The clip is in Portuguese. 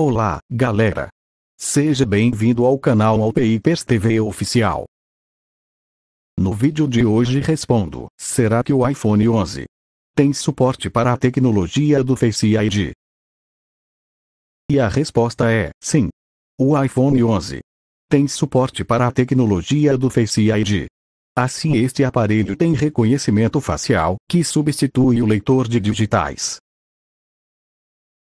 Olá, galera! Seja bem-vindo ao canal Alpeipers TV Oficial. No vídeo de hoje respondo, será que o iPhone 11 tem suporte para a tecnologia do Face ID? E a resposta é, sim. O iPhone 11 tem suporte para a tecnologia do Face ID. Assim este aparelho tem reconhecimento facial, que substitui o leitor de digitais.